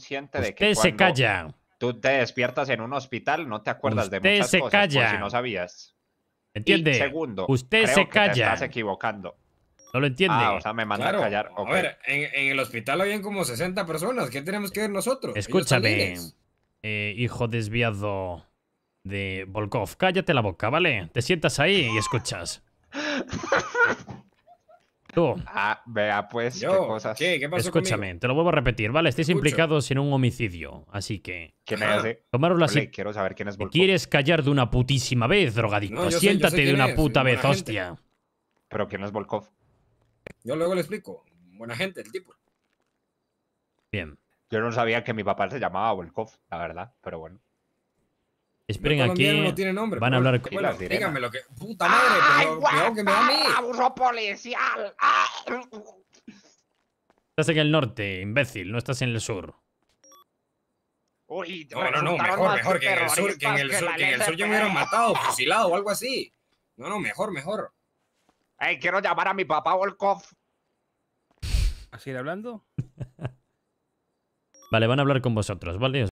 consciente de que. se calla. Tú te despiertas en un hospital, no te acuerdas de muchas se cosas calla. si no sabías. ¿Entiende? segundo, Usted se calla. equivocando. No lo entiende. Ah, o sea, me mandaron a callar. A ver, en, el hospital hay como 60 personas. ¿Qué tenemos que ver nosotros? Escúchame, eh, hijo desviado de Volkov. Cállate la boca, ¿vale? Te sientas ahí y escuchas. Ah, vea pues qué cosas. Escúchame, te lo vuelvo a repetir, ¿vale? Estáis implicados en un homicidio, así que... ¿Qué me hace? así. quiero saber quién es Volkov. quieres callar de una putísima vez, drogadicto. Siéntate de una puta vez, hostia. ¿Pero quién es Volkov? Yo luego le explico. Buena gente, el tipo. Bien. Yo no sabía que mi papá se llamaba Volkov, la verdad, pero bueno. Esperen aquí. van a hablar con. díganme lo que. ¡Puta madre! pero, que me da a mí. ¡Abuso policial! Estás en el norte, imbécil. No estás en el sur. Uy, no, no, no, mejor, mejor que en el sur, que en el sur, yo me hubieran matado, fusilado o algo así. No, no, mejor, mejor. ¡Ay, quiero llamar a mi papá Volkov. ¿Así hablando? vale, van a hablar con vosotros, ¿vale?